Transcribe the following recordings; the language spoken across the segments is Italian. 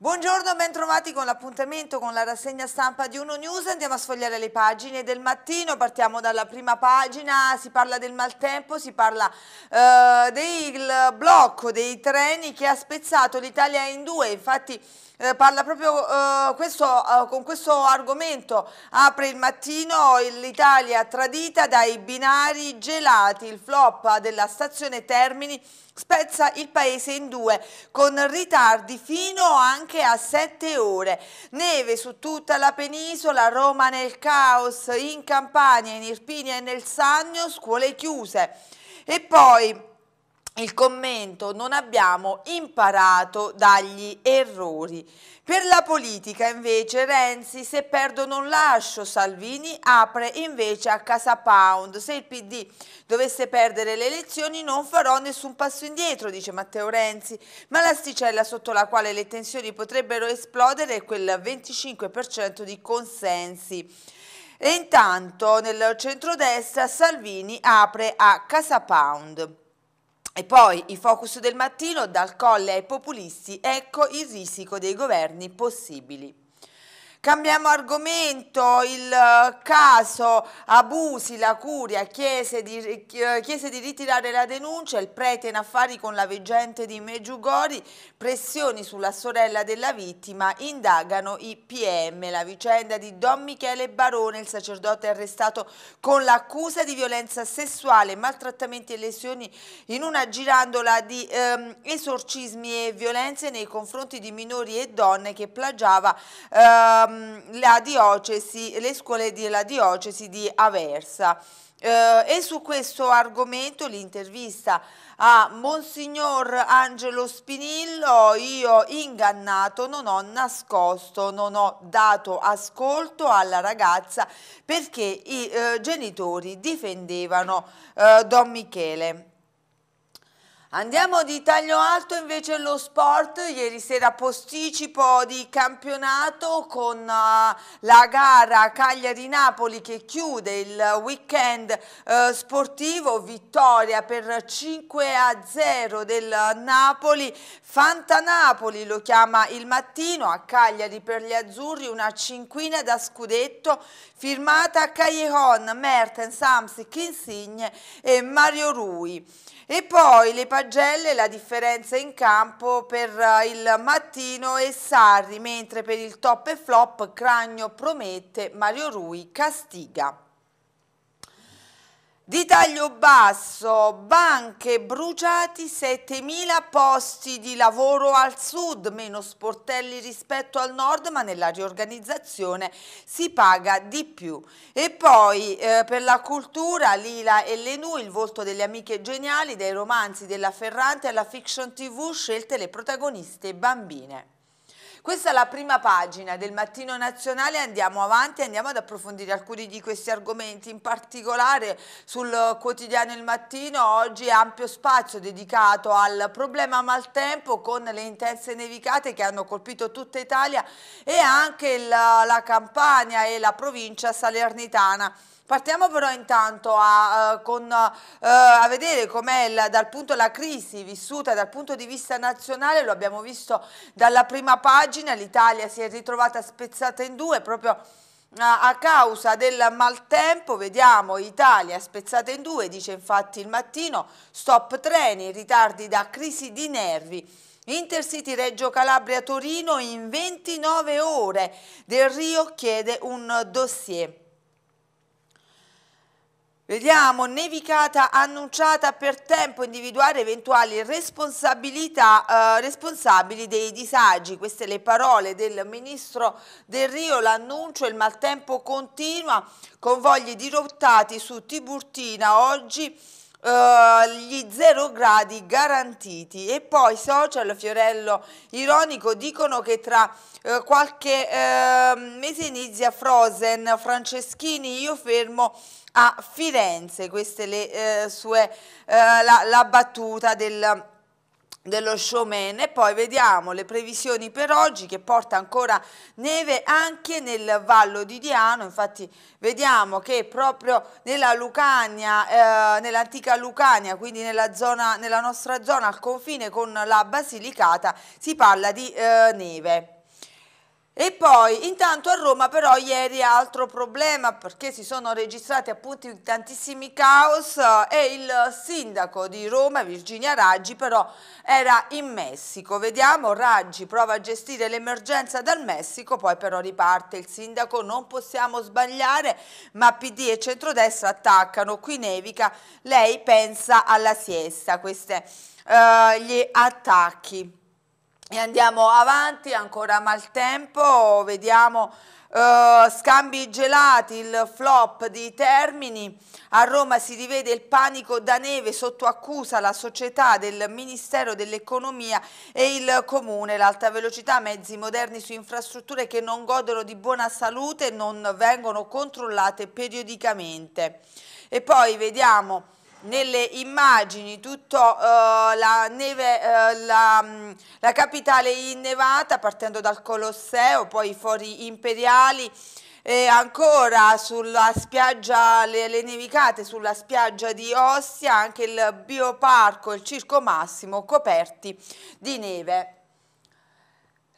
Buongiorno, bentrovati con l'appuntamento con la rassegna stampa di Uno News. Andiamo a sfogliare le pagine del mattino. Partiamo dalla prima pagina, si parla del maltempo, si parla eh, del blocco dei treni che ha spezzato l'Italia in due. Infatti eh, parla proprio eh, questo, eh, con questo argomento, apre il mattino l'Italia tradita dai binari gelati, il flop della stazione Termini spezza il paese in due con ritardi fino anche a sette ore. Neve su tutta la penisola, Roma nel caos, in Campania, in Irpinia e nel Sannio, scuole chiuse. E poi il commento non abbiamo imparato dagli errori. Per la politica invece Renzi se perdo non lascio, Salvini apre invece a Casa Pound. Se il PD dovesse perdere le elezioni non farò nessun passo indietro, dice Matteo Renzi, ma l'asticella sotto la quale le tensioni potrebbero esplodere è quel 25% di consensi. E intanto nel centrodestra Salvini apre a Casa Pound. E poi i focus del mattino, dal colle ai populisti, ecco il risico dei governi possibili. Cambiamo argomento, il eh, caso abusi, la curia chiese di, eh, chiese di, ritirare la denuncia, il prete in affari con la veggente di Meggiugori, pressioni sulla sorella della vittima, indagano i PM, la vicenda di Don Michele Barone, il sacerdote arrestato con l'accusa di violenza sessuale, maltrattamenti e lesioni in una girandola di ehm, esorcismi e violenze nei confronti di minori e donne che plagiava eh, Ehm, la diocesi, le scuole della diocesi di Aversa. Eh, e su questo argomento l'intervista a Monsignor Angelo Spinillo, io ingannato non ho nascosto, non ho dato ascolto alla ragazza perché i eh, genitori difendevano eh, Don Michele. Andiamo di taglio alto invece lo sport, ieri sera posticipo di campionato con eh, la gara Cagliari-Napoli che chiude il weekend eh, sportivo, vittoria per 5 a 0 del Napoli, Fantanapoli lo chiama il mattino, a Cagliari per gli azzurri una cinquina da scudetto firmata a Cagliari, Mertens, Amsic, Insigne e Mario Rui. E poi le Pagelle la differenza in campo per eh, il Mattino e Sarri, mentre per il top e flop Cragno promette, Mario Rui castiga. Di taglio basso, banche bruciati, 7.000 posti di lavoro al sud, meno sportelli rispetto al nord, ma nella riorganizzazione si paga di più. E poi eh, per la cultura, Lila e Lenù, il volto delle amiche geniali, dai romanzi della Ferrante alla fiction tv, scelte le protagoniste bambine. Questa è la prima pagina del Mattino Nazionale, andiamo avanti, andiamo ad approfondire alcuni di questi argomenti, in particolare sul quotidiano Il Mattino oggi è ampio spazio dedicato al problema maltempo con le intense nevicate che hanno colpito tutta Italia e anche la Campania e la provincia salernitana. Partiamo però intanto a, a, eh, con, eh, a vedere com'è la crisi vissuta dal punto di vista nazionale, lo abbiamo visto dalla prima pagina, l'Italia si è ritrovata spezzata in due proprio eh, a causa del maltempo, vediamo Italia spezzata in due, dice infatti il mattino, stop treni, ritardi da crisi di nervi. Intercity Reggio Calabria-Torino in 29 ore, Del Rio chiede un dossier. Vediamo, nevicata annunciata per tempo, individuare eventuali responsabilità, eh, responsabili dei disagi. Queste le parole del ministro Del Rio, l'annuncio, il maltempo continua, convogli dirottati su Tiburtina oggi Uh, gli zero gradi garantiti e poi social Fiorello Ironico dicono che tra uh, qualche uh, mese inizia Frozen Franceschini io fermo a Firenze queste le eh, sue la, la, battuta del dello showman e poi vediamo le previsioni per oggi che porta ancora neve anche nel Vallo di Diano infatti vediamo che proprio nella Lucania eh, nell'antica Lucania quindi nella, zona, nella nostra zona al confine con la Basilicata si parla di eh, neve e poi intanto a Roma però ieri altro problema perché si sono registrati appunto tantissimi caos e il sindaco di Roma Virginia Raggi però era in Messico. Vediamo Raggi prova a gestire l'emergenza dal Messico, poi però riparte il sindaco, non possiamo sbagliare, ma PD e centrodestra attaccano, qui nevica, lei pensa alla siesta, questi eh, gli attacchi. E andiamo avanti, ancora maltempo, vediamo eh, scambi gelati, il flop di Termini. A Roma si rivede il panico da neve sotto accusa la società del Ministero dell'Economia e il Comune. L'alta velocità, mezzi moderni su infrastrutture che non godono di buona salute e non vengono controllate periodicamente. E poi vediamo nelle immagini tutta uh, eh, la, neve, uh, la, mm, la capitale innevata partendo dal Colosseo, poi i fori imperiali e ancora sulla spiaggia, le, le, nevicate sulla spiaggia di Ostia, anche il bioparco, il Circo Massimo coperti di neve.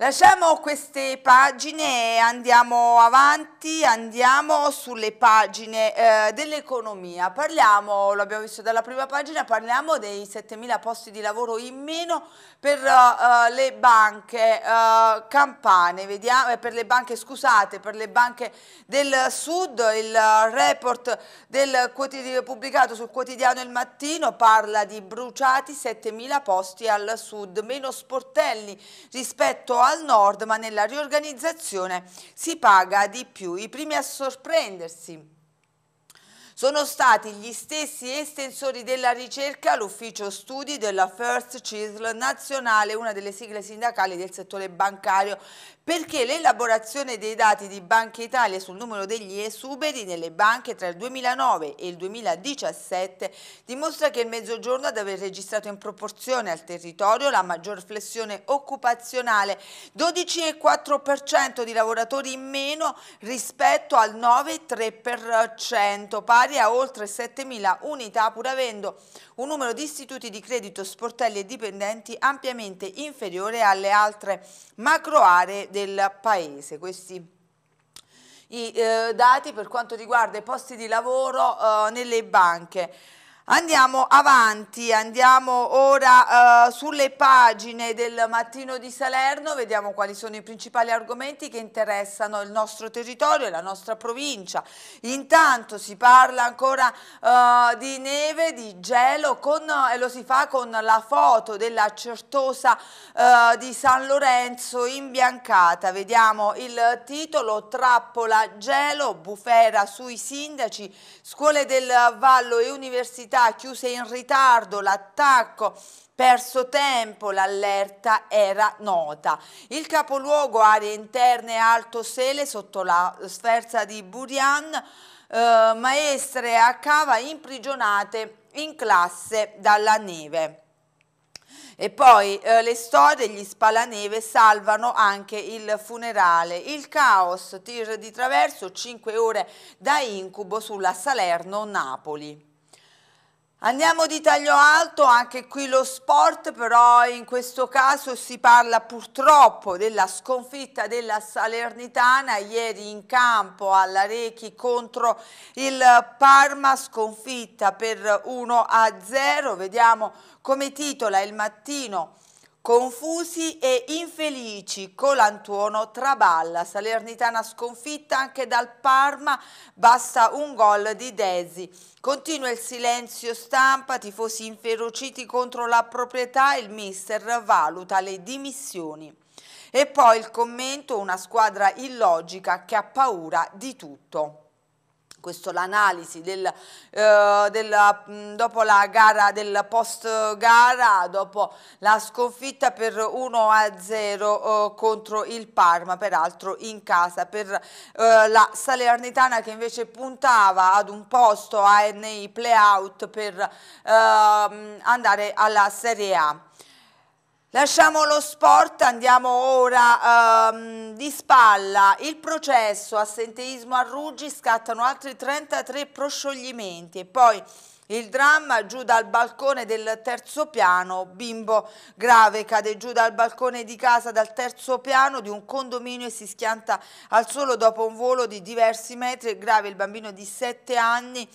Lasciamo queste pagine e andiamo avanti, andiamo sulle pagine eh, dell'economia. Parliamo, lo abbiamo visto dalla prima pagina, parliamo dei 7.000 posti di lavoro in meno per eh, eh le banche eh, campane, vediamo, eh, per le banche, scusate, per le banche del sud. Il report del pubblicato sul quotidiano Il Mattino parla di bruciati 7.000 posti al sud, meno sportelli rispetto a al nord, ma nella riorganizzazione si paga di più. I primi a sorprendersi sono stati gli stessi estensori della ricerca l'ufficio studi della First CISL nazionale, una delle sigle sindacali del settore bancario, perché l'elaborazione dei dati di Banca Italia sul numero degli esuberi nelle banche tra il 2009 e il 2017 dimostra che il Mezzogiorno ad aver registrato in proporzione al territorio la maggior flessione occupazionale, 12,4% di lavoratori in meno rispetto al 9,3% pari a oltre 7.000 unità pur avendo un numero di istituti di credito, sportelli e dipendenti ampiamente inferiore alle altre macro aree del Paese. Questi i eh, dati per quanto riguarda i posti di lavoro eh, nelle banche. Andiamo avanti, andiamo ora uh, sulle pagine del Mattino di Salerno, vediamo quali sono i principali argomenti che interessano il nostro territorio e la nostra provincia. Intanto si parla ancora uh, di neve, di gelo con, e lo si fa con la foto della certosa uh, di San Lorenzo imbiancata. Vediamo il titolo, Trappola Gelo, bufera sui sindaci, scuole del Vallo e università città chiuse in ritardo, l'attacco perso tempo, l'allerta era nota. Il capoluogo aree interne Alto Sele sotto la sferza di Burian, eh, maestre a cava imprigionate in classe dalla neve. E poi eh, le storie, gli spalaneve salvano anche il funerale. Il caos, tir di traverso, 5 ore da incubo sulla Salerno-Napoli. Andiamo di taglio alto, anche qui lo sport, però in questo caso si parla purtroppo della sconfitta della Salernitana ieri in campo alla Rechi contro il Parma, sconfitta per 1-0, vediamo come titola il mattino Confusi e infelici, Colantuono traballa, Salernitana sconfitta anche dal Parma, basta un gol di Desi. Continua il silenzio stampa, tifosi inferociti contro la proprietà, il mister valuta le dimissioni. E poi il commento, una squadra illogica che ha paura di tutto questo l'analisi del, eh, del, mm, dopo la gara del post gara, dopo la sconfitta per 1-0 eh, contro il Parma, peraltro in casa per eh, la Salernitana che invece puntava ad un posto a nei playout per ehm, andare alla Serie A. Lasciamo lo sport, andiamo ora um, di spalla. Il processo, assenteismo a Ruggi, scattano altri 33 proscioglimenti e poi il dramma giù dal balcone del terzo piano, bimbo grave cade giù dal balcone di casa dal terzo piano di un condominio e si schianta al suolo dopo un volo di diversi metri, grave il bambino di 7 anni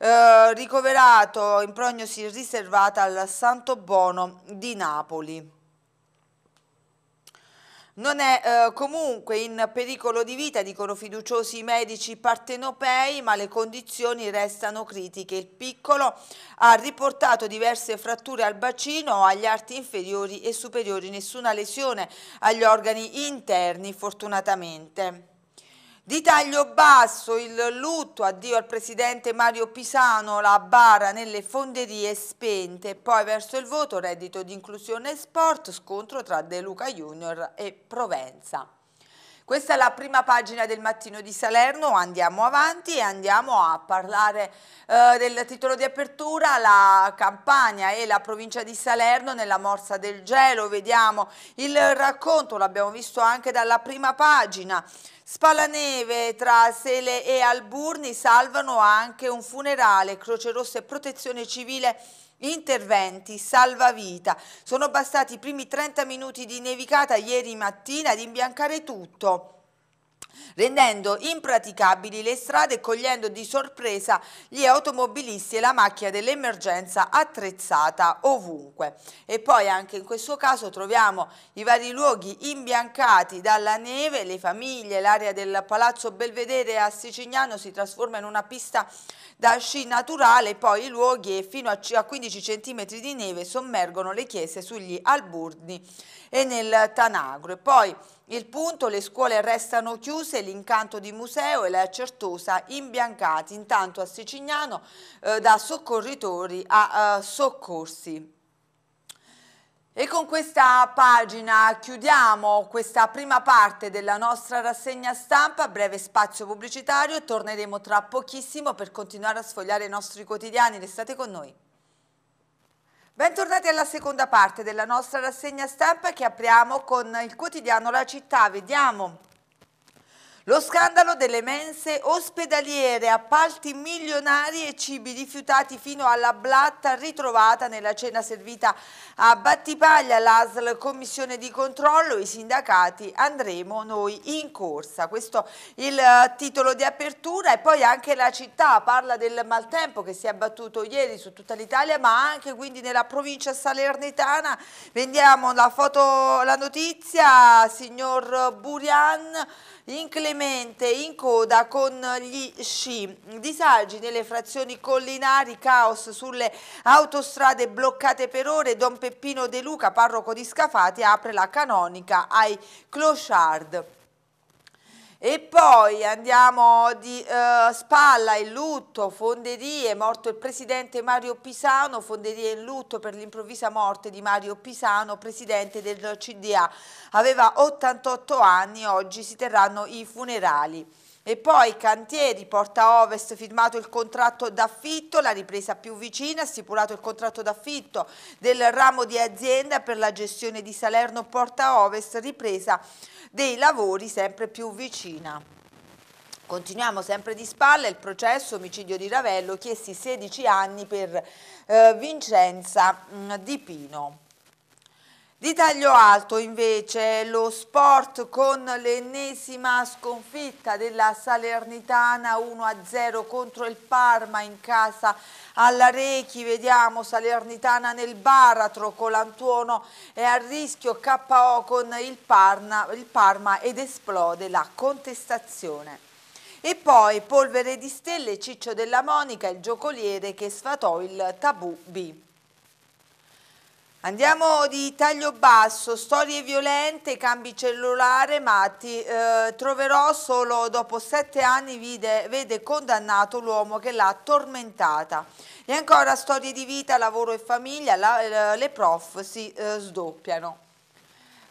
eh, ricoverato in prognosi riservata al Santo Bono di Napoli. Non è eh, comunque in pericolo di vita, dicono fiduciosi i medici partenopei, ma le condizioni restano critiche. Il piccolo ha riportato diverse fratture al bacino, agli arti inferiori e superiori, nessuna lesione agli organi interni fortunatamente. Di taglio basso il lutto, addio al presidente Mario Pisano, la bara nelle fonderie spente. Poi verso il voto reddito di inclusione e sport, scontro tra De Luca Junior e Provenza. Questa è la prima pagina del mattino di Salerno, andiamo avanti e andiamo a parlare eh, del titolo di apertura, la Campania e la provincia di Salerno nella morsa del gelo, vediamo il racconto, l'abbiamo visto anche dalla prima pagina, Spalaneve tra Sele e Alburni salvano anche un funerale, Croce Rossa e Protezione Civile interventi salvavita. Sono bastati i primi 30 minuti di nevicata ieri mattina ad imbiancare tutto rendendo impraticabili le strade e cogliendo di sorpresa gli automobilisti e la macchia dell'emergenza attrezzata ovunque. E poi anche in questo caso troviamo i vari luoghi imbiancati dalla neve, le famiglie, l'area del Palazzo Belvedere a Sicignano si trasforma in una pista da sci naturale, poi i luoghi fino a 15 cm di neve sommergono le chiese sugli Alburni e nel Tanagro. E poi il punto, le scuole restano chiuse, l'incanto di museo e la certosa imbiancati, intanto a Sicignano eh, da soccorritori a eh, soccorsi. E con questa pagina chiudiamo questa prima parte della nostra rassegna stampa, breve spazio pubblicitario, torneremo tra pochissimo per continuare a sfogliare i nostri quotidiani, restate con noi. Bentornati alla seconda parte della nostra rassegna stampa che apriamo con il quotidiano La Città. Vediamo lo scandalo delle mense ospedaliere, appalti milionari e cibi rifiutati fino alla blatta ritrovata nella cena servita a Battipaglia, l'ASL commissione di controllo, i sindacati andremo noi in corsa. Questo il eh, titolo di apertura e poi anche la città parla del maltempo che si è abbattuto ieri su tutta l'Italia ma anche quindi nella provincia salernitana. Vendiamo la, foto, la notizia, signor Burian, inclemente pesantemente in coda con gli sci. Disagi nelle frazioni collinari, caos sulle autostrade bloccate per ore. Don Peppino De Luca, parroco di Scafati, apre la canonica ai clochard. E poi andiamo di uh, spalla in lutto, fonderie, morto il presidente Mario Pisano, fonderie in lutto per l'improvvisa morte di Mario Pisano, presidente del CDA. Aveva 88 anni, oggi si terranno i funerali. E poi Cantieri, Porta Ovest, firmato il contratto d'affitto, la ripresa più vicina, stipulato il contratto d'affitto del ramo di azienda per la gestione di Salerno Porta Ovest, ripresa dei lavori sempre più vicina. Continuiamo sempre di spalle il processo omicidio di Ravello, chiesti 16 anni per eh, Vincenza mh, mm, Di Pino. Di taglio alto invece lo sport con l'ennesima sconfitta della Salernitana 1-0 contro il Parma in casa alla Rechi, vediamo Salernitana nel baratro, Colantuono è a rischio KO con il, Parna, il Parma ed esplode la contestazione. E poi polvere di stelle, Ciccio della Monica, il giocoliere che sfatò il tabù B. Andiamo di taglio basso, storie violente, cambi cellulare, Matti eh, troverò solo dopo sette anni vide, vede condannato l'uomo che l'ha tormentata. E ancora storie di vita, lavoro e famiglia, la, eh, le prof si eh, sdoppiano.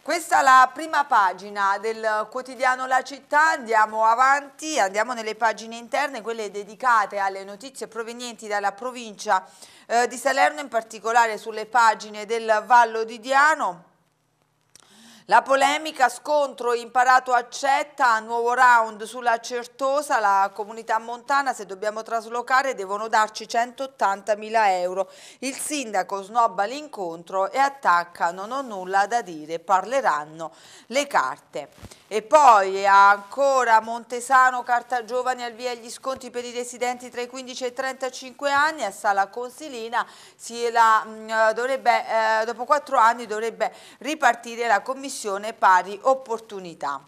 Questa è la prima pagina del quotidiano La Città, andiamo avanti, andiamo nelle pagine interne, quelle dedicate alle notizie provenienti dalla provincia eh, di Salerno, in particolare sulle pagine del Vallo di Diano. La polemica scontro imparato accetta, nuovo round sulla Certosa, la comunità montana se dobbiamo traslocare devono darci 180 mila euro. Il sindaco snobba l'incontro e attacca, non ho nulla da dire, parleranno le carte. E poi ancora Montesano, Carta Giovani al via gli sconti per i residenti tra i 15 e i 35 anni, a Sala Consilina la, mm, dovrebbe, eh, dopo 4 anni dovrebbe ripartire la commissione Commissione Pari Opportunità.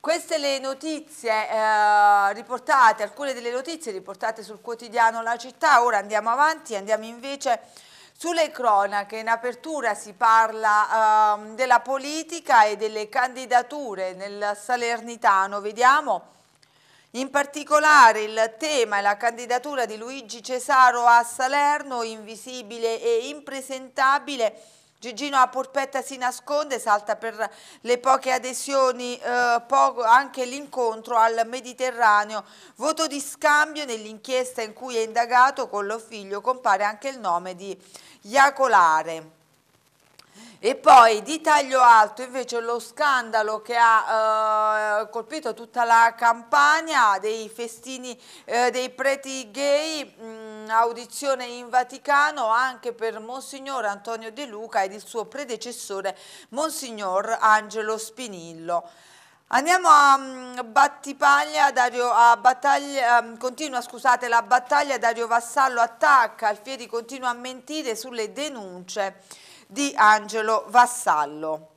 Queste le notizie eh, riportate, alcune delle notizie riportate sul quotidiano La Città, ora andiamo avanti andiamo invece sulle cronache. In apertura si parla eh, della politica e delle candidature nel Salernitano, vediamo... In particolare il tema e la candidatura di Luigi Cesaro a Salerno, invisibile e impresentabile Gigino a Porpetta si nasconde, salta per le poche adesioni, eh, poco, anche l'incontro al Mediterraneo. Voto di scambio nell'inchiesta in cui è indagato con lo figlio compare anche il nome di Iacolare. E poi di taglio alto invece lo scandalo che ha eh, colpito tutta la campagna dei festini eh, dei preti gay. Mh, mm, audizione in Vaticano anche per Monsignor Antonio De Luca ed il suo predecessore Monsignor Angelo Spinillo. Andiamo a mm, Battipaglia, Dario, a battaglia, mm, continua scusate, la battaglia Dario Vassallo attacca, Alfieri continua a mentire sulle denunce di Angelo Vassallo.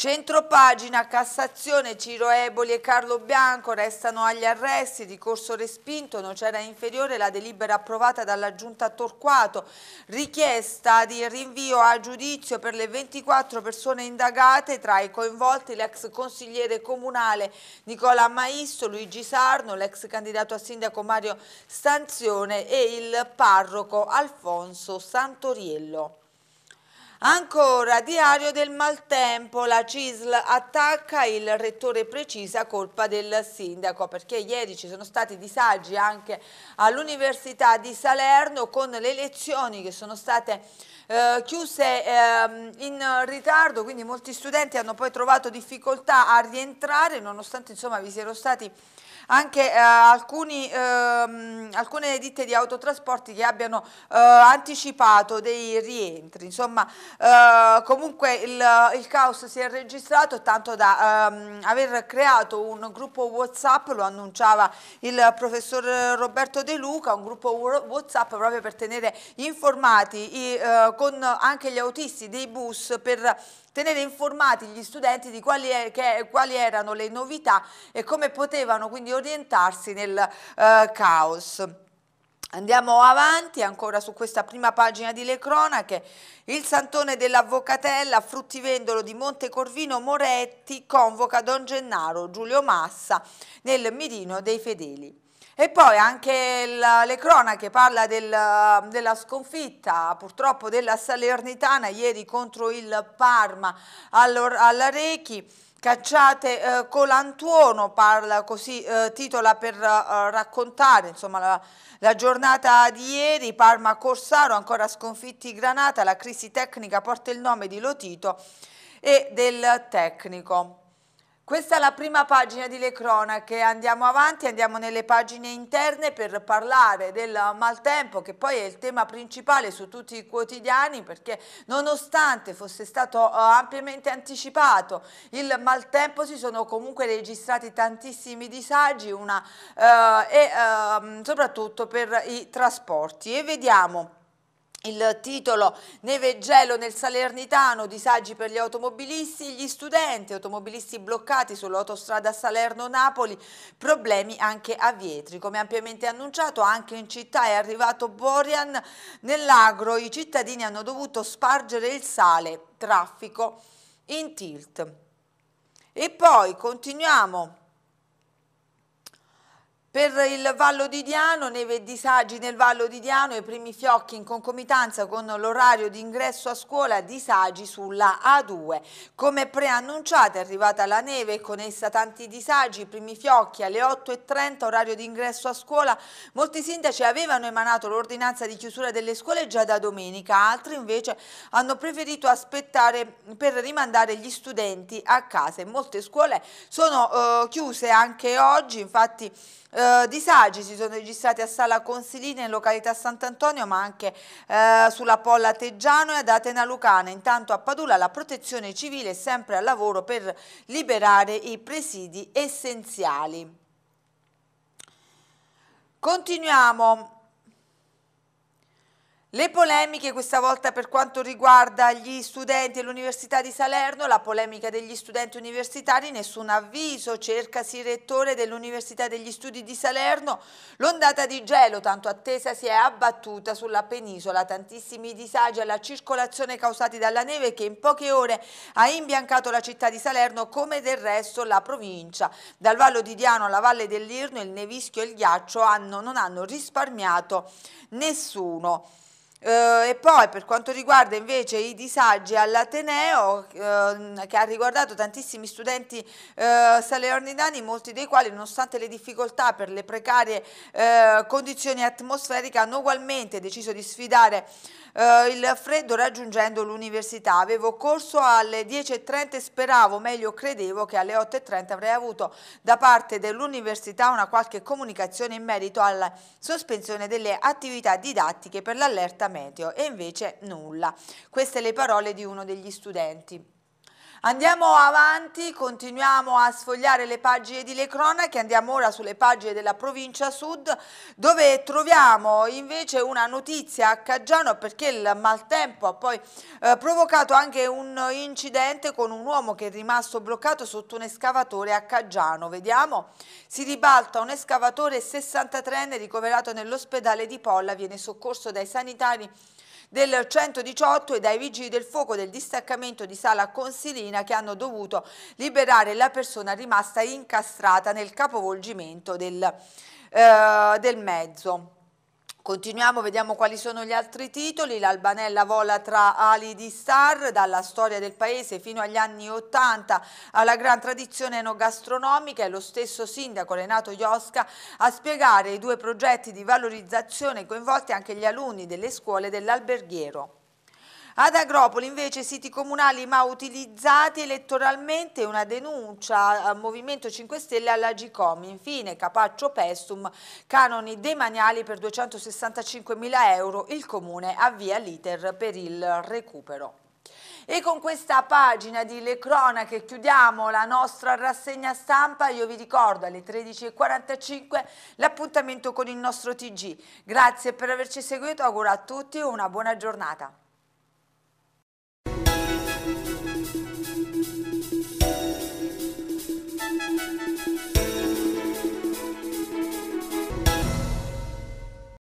Centropagina, Cassazione, Ciro Eboli e Carlo Bianco restano agli arresti di respinto, non c'era inferiore la delibera approvata dalla Giunta Torquato, richiesta di rinvio a giudizio per le 24 persone indagate, tra i coinvolti l'ex consigliere comunale Nicola Maisto, Luigi Sarno, l'ex candidato a sindaco Mario Stanzione e il parroco Alfonso Santoriello. Ancora diario del maltempo, la CISL attacca il rettore precisa colpa del sindaco perché ieri ci sono stati disagi anche all'Università di Salerno con le lezioni che sono state eh, chiuse eh, in ritardo, quindi molti studenti hanno poi trovato difficoltà a rientrare nonostante insomma vi siano stati anche eh, alcuni, ehm, alcune ditte di autotrasporti che abbiano eh, anticipato dei rientri. Insomma, eh, comunque il, il, caos si è registrato tanto da ehm, aver creato un gruppo WhatsApp, lo annunciava il professor Roberto De Luca, un gruppo WhatsApp proprio per tenere informati i, eh, con anche gli autisti dei bus per tenere informati gli studenti di quali, er che, quali, erano le novità e come potevano quindi orientarsi nel eh, caos. Andiamo avanti ancora su questa prima pagina di Le Cronache. Il santone dell'Avvocatella, fruttivendolo di Montecorvino Moretti, convoca Don Gennaro Giulio Massa nel mirino dei fedeli. E poi anche la, le cronache parla del, della sconfitta purtroppo della Salernitana ieri contro il Parma allor, all'Arechi. Cacciate eh, Colantuono, parla così, eh, titola per eh, raccontare insomma, la, la, giornata di ieri, Parma Corsaro, ancora sconfitti Granata, la crisi tecnica porta il nome di Lotito e del tecnico. Questa è la prima pagina di Le Cronache, andiamo avanti, andiamo nelle pagine interne per parlare del maltempo che poi è il tema principale su tutti i quotidiani perché nonostante fosse stato eh, ampiamente anticipato il maltempo si sono comunque registrati tantissimi disagi una, eh, e eh, soprattutto per i trasporti e vediamo il titolo Neve e gelo nel Salernitano, disagi per gli automobilisti, gli studenti, automobilisti bloccati sull'autostrada Salerno-Napoli, problemi anche a Vietri. Come ampiamente annunciato anche in città è arrivato Borian, nell'agro i cittadini hanno dovuto spargere il sale, traffico in tilt. E poi continuiamo per il Vallo di Diano, neve e disagi nel Vallo di Diano, i primi fiocchi in concomitanza con l'orario di ingresso a scuola, disagi sulla A2. Come preannunciata è arrivata la neve e con essa tanti disagi, i primi fiocchi alle 8.30, orario di ingresso a scuola. Molti sindaci avevano emanato l'ordinanza di chiusura delle scuole già da domenica, altri invece hanno preferito aspettare per rimandare gli studenti a casa. molte scuole sono eh, chiuse anche oggi, infatti eh, disagi si sono registrati a Sala Consilina in località Sant'Antonio ma anche eh, sulla Polla Teggiano e ad Atena Lucana. Intanto a Padula la protezione civile è sempre al lavoro per liberare i presidi essenziali. Continuiamo. Le polemiche questa volta per quanto riguarda gli studenti e l'Università di Salerno, la polemica degli studenti universitari, nessun avviso, cercasi rettore dell'Università degli Studi di Salerno, l'ondata di gelo tanto attesa si è abbattuta sulla penisola, tantissimi disagi alla circolazione causati dalla neve che in poche ore ha imbiancato la città di Salerno come del resto la provincia. Dal Vallo di Diano alla Valle dell'Irno il nevischio e il ghiaccio hanno, non hanno risparmiato nessuno. Eh, e poi per quanto riguarda invece i disagi all'Ateneo eh, che ha riguardato tantissimi studenti eh, salernitani molti dei quali nonostante le difficoltà per le precarie eh, condizioni atmosferiche hanno ugualmente deciso di sfidare eh, il freddo raggiungendo l'università. Avevo corso alle 10.30 e speravo, meglio credevo, che alle 8.30 avrei avuto da parte dell'università una qualche comunicazione in merito alla sospensione delle attività didattiche per l'allerta meteo e invece nulla. Queste le parole di uno degli studenti. Andiamo avanti, continuiamo a sfogliare le pagine di Le Cronache, andiamo ora sulle pagine della provincia sud dove troviamo invece una notizia a Caggiano perché il maltempo ha poi eh, provocato anche un incidente con un uomo che è rimasto bloccato sotto un escavatore a Caggiano. Vediamo, si ribalta un escavatore 63enne ricoverato nell'ospedale di Polla, viene soccorso dai sanitari del 118 e dai vigili del fuoco del distaccamento di Sala Consilina che hanno dovuto liberare la persona rimasta incastrata nel capovolgimento del, eh, del mezzo. Continuiamo, vediamo quali sono gli altri titoli. L'Albanella vola tra ali di star, dalla storia del paese fino agli anni Ottanta alla gran tradizione enogastronomica e lo stesso sindaco Renato Iosca a spiegare i due progetti di valorizzazione coinvolti anche gli alunni delle scuole dell'alberghiero. Ad Agropoli invece siti comunali ma utilizzati elettoralmente una denuncia al Movimento 5 Stelle alla Gcom. Infine Capaccio Pestum, canoni demaniali per 265 mila euro, il Comune avvia l'iter per il recupero. E con questa pagina di Le Cronache chiudiamo la nostra rassegna stampa. Io vi ricordo alle 13.45 l'appuntamento con il nostro TG. Grazie per averci seguito, auguro a tutti una buona giornata.